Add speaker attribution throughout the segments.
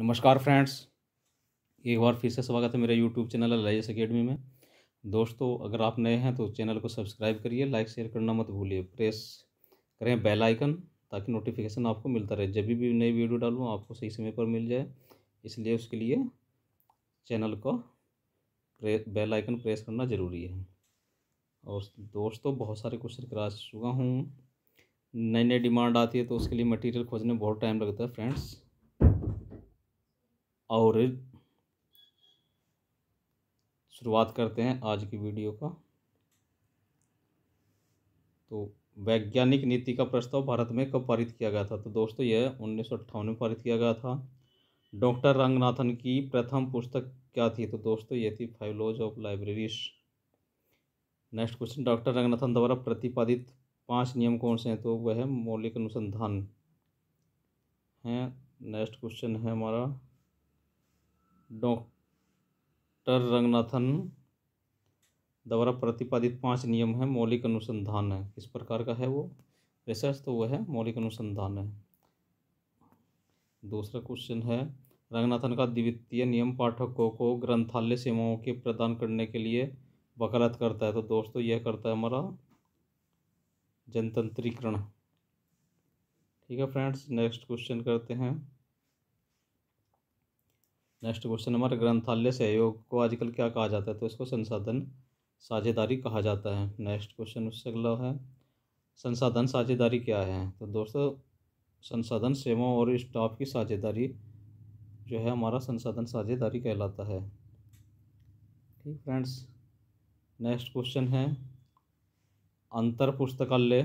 Speaker 1: नमस्कार फ्रेंड्स एक बार फिर से स्वागत है मेरे यूट्यूब चैनल एलाइज अकेडमी में दोस्तों अगर आप नए हैं तो चैनल को सब्सक्राइब करिए लाइक शेयर करना मत भूलिए प्रेस करें बेल आइकन ताकि नोटिफिकेशन आपको मिलता रहे जब भी नई वीडियो डालूँ आपको सही समय पर मिल जाए इसलिए उसके लिए चैनल को बेल आइकन प्रेस करना ज़रूरी है और दोस्तों बहुत सारे क्वेश्चन करा चुका हूँ नई नई डिमांड आती है तो उसके लिए मटेरियल खोजने में बहुत टाइम लगता है फ्रेंड्स और शुरुआत करते हैं आज की वीडियो का तो वैज्ञानिक नीति का प्रस्ताव भारत में कब पारित किया गया था तो दोस्तों यह उन्नीस में पारित किया गया था डॉक्टर रंगनाथन की प्रथम पुस्तक क्या थी तो दोस्तों ये थी five laws of libraries next question doctor Ranganathan द्वारा प्रतिपादित पांच नियम कौन से हैं तो वह है मौलिक अनुसंधान हैं नेक्स्ट क्वेश्चन है हमारा डॉक्टर रंगनाथन द्वारा प्रतिपादित पांच नियम हैं मौलिक अनुसंधान है किस प्रकार का है वो रिसर्च तो वह है मौलिक अनुसंधान है दूसरा क्वेश्चन है रंगनाथन का द्वितीय नियम पाठकों को ग्रंथालय सेवाओं के प्रदान करने के लिए वकालत करता है तो दोस्तों तो यह करता है हमारा जनतंत्रीकरण ठीक है फ्रेंड्स नेक्स्ट क्वेश्चन करते हैं नेक्स्ट क्वेश्चन हमारे ग्रंथालय सहयोग को आजकल क्या कहा जाता है तो इसको संसाधन साझेदारी कहा जाता है नेक्स्ट क्वेश्चन उससे अगला है संसाधन साझेदारी क्या है तो दोस्तों संसाधन सेवाओं और स्टाफ की साझेदारी जो है हमारा संसाधन साझेदारी कहलाता है ठीक फ्रेंड्स नेक्स्ट क्वेश्चन है अंतर पुस्तकालय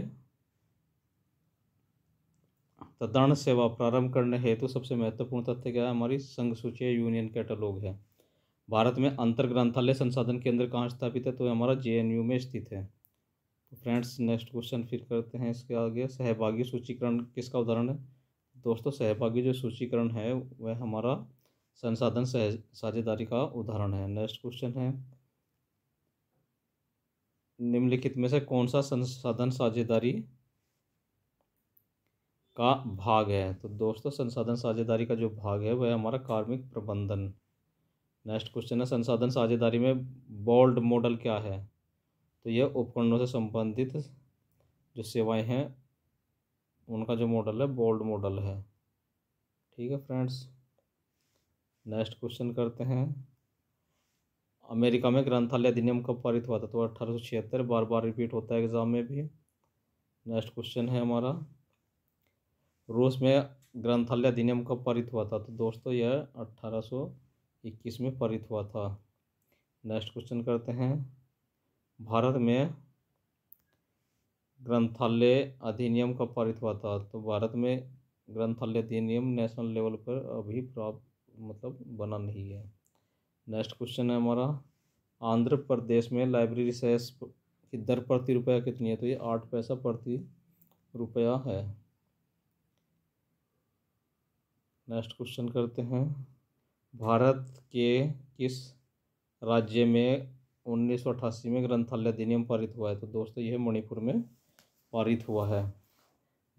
Speaker 1: तदर्ण तो सेवा प्रारंभ करने हेतु सबसे महत्वपूर्ण तथ्य क्या है हमारी संघ सूची यूनियन कैटलॉग है भारत में अंतर ग्रंथालय संसाधन केंद्र कहाँ स्थापित है तो हमारा जे में स्थित है तो फ्रेंड्स नेक्स्ट क्वेश्चन फिर करते हैं इसके आगे सहभागी सूचीकरण किसका उदाहरण है दोस्तों सहभागी जो सूचीकरण है वह हमारा संसाधन सह साझेदारी का उदाहरण है नेक्स्ट क्वेश्चन है निम्नलिखित में से कौन सा संसाधन साझेदारी का भाग है तो दोस्तों संसाधन साझेदारी का जो भाग है वह हमारा कार्मिक प्रबंधन नेक्स्ट क्वेश्चन है संसाधन साझेदारी में बोल्ड मॉडल क्या है तो यह उपकरणों से संबंधित जो सेवाएं हैं उनका जो मॉडल है बोल्ड मॉडल है ठीक है फ्रेंड्स नेक्स्ट क्वेश्चन करते हैं अमेरिका में ग्रंथालय अधिनियम कब पारित हुआ था तो अठारह बार बार रिपीट होता है एग्ज़ाम में भी नेक्स्ट क्वेश्चन है हमारा रूस में ग्रंथालय अधिनियम कब पारित हुआ था तो दोस्तों यह 1821 में पारित हुआ था नेक्स्ट क्वेश्चन करते हैं भारत में ग्रंथालय अधिनियम कब पारित हुआ था तो भारत में ग्रंथालय अधिनियम नेशनल लेवल पर अभी प्राप्त मतलब बना नहीं है नेक्स्ट क्वेश्चन है हमारा आंध्र प्रदेश में लाइब्रेरी सेस की दर प्रति रुपया कितनी है तो ये आठ पैसा प्रति रुपया है नेक्स्ट क्वेश्चन करते हैं भारत के किस राज्य में उन्नीस में ग्रंथालय अधिनियम पारित हुआ है तो दोस्तों यह मणिपुर में पारित हुआ है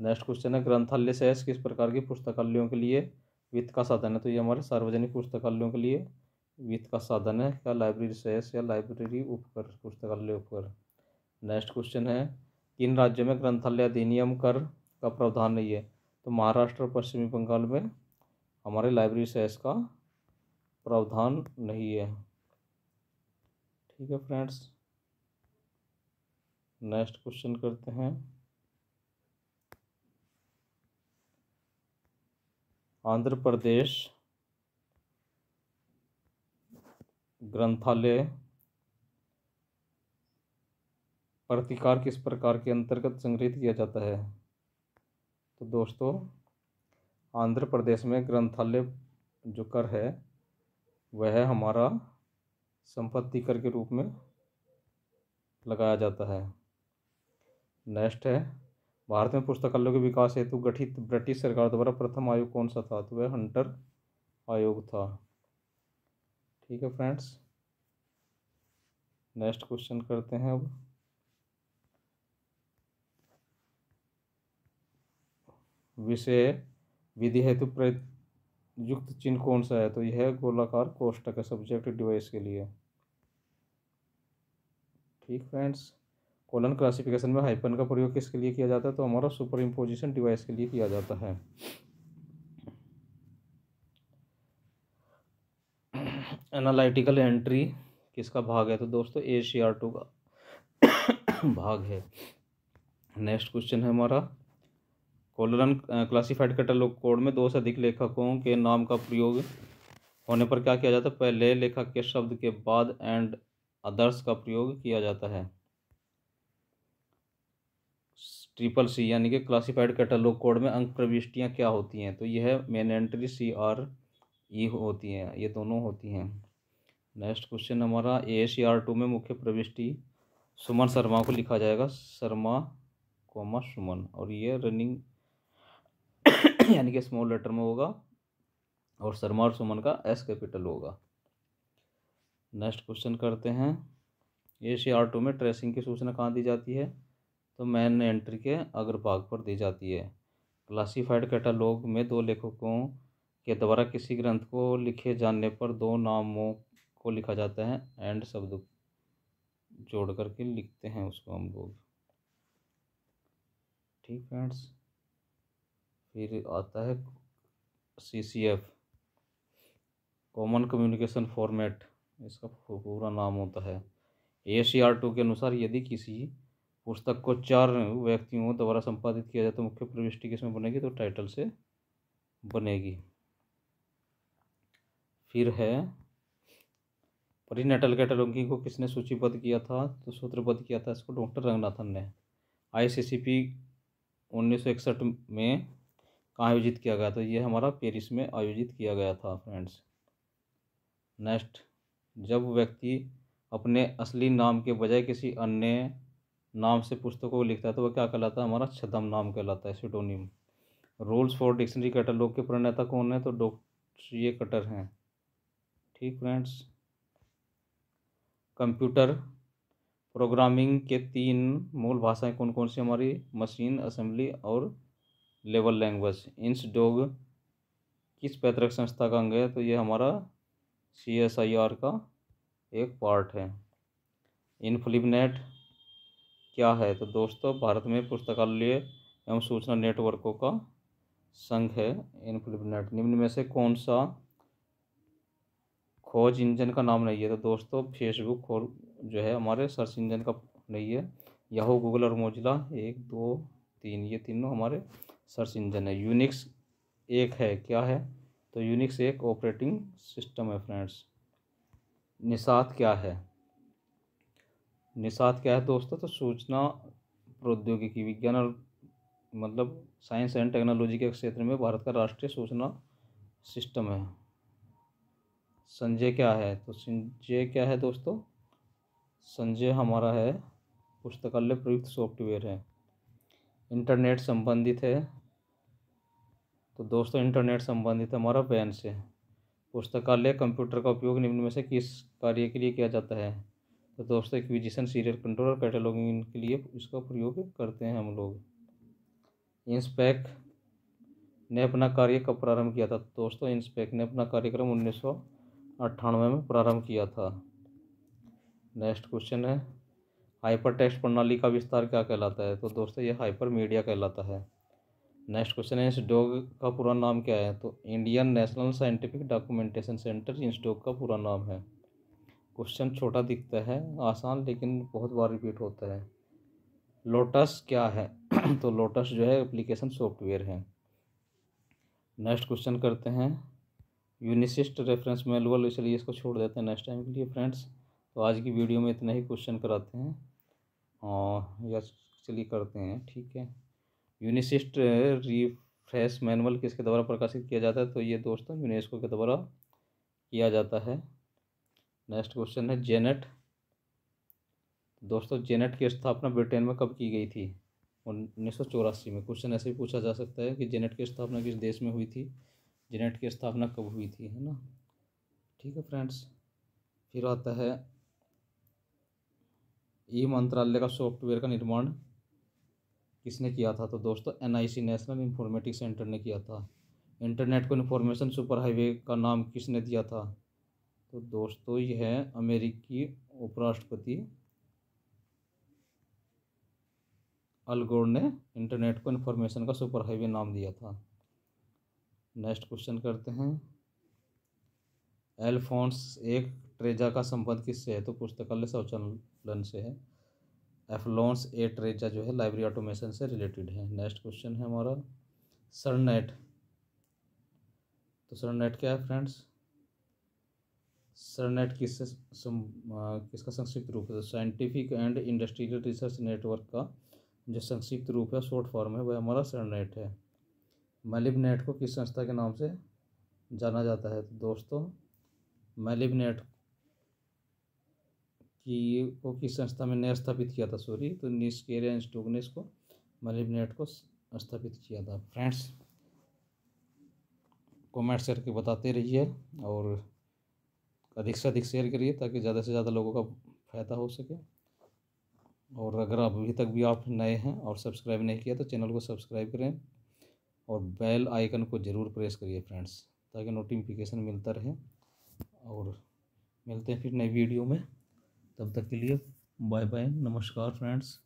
Speaker 1: नेक्स्ट क्वेश्चन है ग्रंथालय सहस किस प्रकार की पुस्तकालयों के लिए वित्त का साधन है तो ये हमारे सार्वजनिक पुस्तकालयों के लिए वित्त का साधन है क्या लाइब्रेरी सहस या लाइब्रेरी उपकर पुस्तकालय उपकर नेक्स्ट क्वेश्चन है किन राज्यों में ग्रंथालय अधिनियम कर का प्रावधान नहीं है तो महाराष्ट्र और पश्चिमी बंगाल में हमारे लाइब्रेरी से इसका प्रावधान नहीं है ठीक है फ्रेंड्स नेक्स्ट क्वेश्चन करते हैं आंध्र प्रदेश ग्रंथालय प्रतिकार किस प्रकार के अंतर्गत संग्रहित किया जाता है तो दोस्तों आंध्र प्रदेश में ग्रंथालय जो कर है वह हमारा संपत्ति कर के रूप में लगाया जाता है नेक्स्ट है भारत में पुस्तकालयों के विकास हेतु गठित ब्रिटिश सरकार द्वारा प्रथम आयोग कौन सा था तो वह हंटर आयोग था ठीक है फ्रेंड्स नेक्स्ट क्वेश्चन करते हैं अब विषय विधि हेतु प्रयुक्त चिन्ह कौन सा है तो यह गोलाकार कोष्टक है सब्जेक्ट डिवाइस के लिए ठीक फ्रेंड्स कोलन क्लासिफिकेशन में हाइपन का प्रयोग किसके लिए किया जाता है तो हमारा सुपर इम्पोजिशन डिवाइस के लिए किया जाता है एनालिटिकल एंट्री किसका भाग है तो दोस्तों ए सी आर टू का भाग है नेक्स्ट क्वेश्चन है हमारा कोलरन क्लासिफाइड कैटलॉग कोड में दो से अधिक लेखकों के नाम का प्रयोग होने पर क्या किया जाता है पहले लेखक के शब्द के बाद एंड अदर्स का प्रयोग किया जाता है ट्रिपल सी यानी कि क्लासिफाइड कैटलॉग कोड में अंक प्रविष्टियाँ क्या होती हैं तो यह main entry C R E होती हैं ये दोनों होती हैं नेक्स्ट क्वेश्चन हमारा ए सी आर टू में मुख्य प्रविष्टि सुमन शर्मा को लिखा जाएगा शर्मा कोमा सुमन और ये रनिंग यानी कि स्मॉल लेटर में होगा और शर्मा और सुमन का एस कैपिटल होगा नेक्स्ट क्वेश्चन करते हैं ए सी आर टू में ट्रेसिंग की सूचना कहाँ दी जाती है तो मैन एंट्री के अग्र भाग पर दी जाती है क्लासिफाइड कैटालॉग में दो लेखकों के द्वारा किसी ग्रंथ को लिखे जाने पर दो नामों को लिखा जाता है एंड शब्द जोड़ करके लिखते हैं उसको हम लोग ठीक फ्रेंड्स फिर आता है C C F common communication format इसका पूरा नाम होता है ए सी आर टू के अनुसार यदि किसी पुस्तक को चार व्यक्तियों द्वारा संपादित किया जाए तो मुख्य प्रविष्टि किसमें बनेगी तो टाइटल से बनेगी फिर है परिनेटल कैटलॉगिंग को किसने सूचीबद्ध किया था तो सूत्रबद्ध किया था इसको डॉक्टर रंगनाथन ने आईसीसीपी इकसठ में आयोजित किया गया था ये हमारा पेरिस में आयोजित किया गया था फ्रेंड्स नेक्स्ट जब व्यक्ति अपने असली नाम के बजाय किसी अन्य नाम से पुस्तकों को लिखता है तो वह क्या कहलाता है हमारा छदम नाम कहलाता है pseudonym rules for dictionary catalogue के प्रणेता कौन है तो डॉक्टर ये कटर हैं ठीक फ्रेंड्स कंप्यूटर प्रोग्रामिंग के तीन मूल भाषाएं कौन कौन सी हमारी मशीन असेंबली और लेवल लैंग्वेज इंस डोग किस पैतृक संस्था का अंग है तो ये हमारा सी एस आई आर का एक पार्ट है इन क्या है तो दोस्तों भारत में पुस्तकालय एवं सूचना नेटवर्कों का संघ है इन निम्न में से कौन सा खोज इंजन का नाम नहीं है तो दोस्तों फेसबुक खोज जो है हमारे सर्च इंजन का नहीं है याहू गूगल और मोजिला एक दो तीन ये तीनों हमारे सर्च इंजन है यूनिक्स एक है क्या है तो यूनिक्स एक ऑपरेटिंग सिस्टम है फ्रेंड्स निषाद क्या है निषाद क्या है दोस्तों तो सूचना प्रौद्योगिकी विज्ञान और मतलब साइंस एंड टेक्नोलॉजी के क्षेत्र में भारत का राष्ट्रीय सूचना सिस्टम है संजय क्या है तो संजय क्या है दोस्तों संजय हमारा है पुस्तकालय प्रयुक्त सॉफ्टवेयर है इंटरनेट संबंधित है तो दोस्तों इंटरनेट संबंधित हमारा बैन से पुस्तकालय कंप्यूटर का उपयोग निम्न में से किस कार्य के लिए किया जाता है तो दोस्तों एक्विजिशन सीरियल कंट्रोल और कैटलॉगिंग के लिए इसका प्रयोग करते हैं हम लोग इंस्पैक ने अपना कार्य कब प्रारंभ किया था तो दोस्तों इंस्पैक ने अपना कार्यक्रम उन्नीस सौ अट्ठानवे में प्रारंभ किया था नेक्स्ट क्वेश्चन है हाइपर टेक्स्ट प्रणाली का विस्तार क्या कहलाता है तो दोस्तों ये हाइपर मीडिया कहलाता है नेक्स्ट क्वेश्चन है इस डॉग का पूरा नाम क्या है तो Indian National Scientific Documentation Centre INSDOC का पूरा नाम है क्वेश्चन छोटा दिखता है आसान लेकिन बहुत बार रिपीट होता है लोटस क्या है तो लोटस जो है एप्लीकेशन सॉफ्टवेयर है नेक्स्ट क्वेश्चन करते हैं यूनिसिस्ट रेफरेंस मैनुअल इसलिए इसको छोड़ देते हैं नेक्स्ट टाइम के लिए फ्रेंड्स तो आज की वीडियो में इतना ही क्वेश्चन कराते हैं और या चलिए करते हैं ठीक है यूनिसिस्ट रिफ्रेश मैनुअल किसके द्वारा प्रकाशित किया जाता है तो ये दोस्तों यूनेस्को के द्वारा किया जाता है नेक्स्ट क्वेश्चन है जेनेट दोस्तों जेनेट की स्थापना ब्रिटेन में कब की गई थी उन्नीस सौ चौरासी में क्वेश्चन ऐसे भी पूछा जा सकता है कि जेनेट की स्थापना किस देश में हुई थी जेनेट की स्थापना कब हुई थी है ना ठीक है फ्रेंड्स फिर आता है ई मंत्रालय का सॉफ्टवेयर का निर्माण किसने किया था तो दोस्तों एन नेशनल इन्फॉर्मेटिक सेंटर ने किया था इंटरनेट को इन्फॉर्मेशन सुपर हाईवे का नाम किसने दिया था तो दोस्तों ये है अमेरिकी उपराष्ट्रपति अलगोर ने इंटरनेट को इन्फॉर्मेशन का सुपर हाईवे नाम दिया था नेक्स्ट क्वेश्चन करते हैं एल्फोंस एक ट्रेजा का संबंध किससे है तो पुस्तकालय शौचालन से है एफलोन्स ए ट्रेजा जो है लाइब्रेरी ऑटोमेशन से रिलेटेड है नेक्स्ट क्वेश्चन है हमारा सरनेट तो सरनेट क्या है फ्रेंड्स सरनेट किससे किसका संक्षिप्त रूप है तो scientific and industrial research network का जो संक्षिप्त रूप है शॉर्ट फॉर्म है वह हमारा सरनेट है मेलिबनेट को किस संस्था के नाम से जाना जाता है तो दोस्तों मलिबनेट कि को किस संस्था में नया स्थापित किया था सॉरी तो निस्केरिया इंस्टोग ने इसको मलिबनेट को स्थापित किया था फ्रेंड्स कमेंट करके बताते रहिए और अधिक से अधिक शेयर करिए ताकि ज़्यादा से ज़्यादा लोगों का फ़ायदा हो सके और अगर अभी तक भी आप नए हैं और सब्सक्राइब नहीं किया तो चैनल को सब्सक्राइब करें और बेल आइकन को ज़रूर प्रेस करिए फ्रेंड्स ताकि नोटिफिकेशन मिलता रहे और मिलते हैं फिर नई वीडियो में तब तक के लिए बाय बाय नमस्कार फ्रेंड्स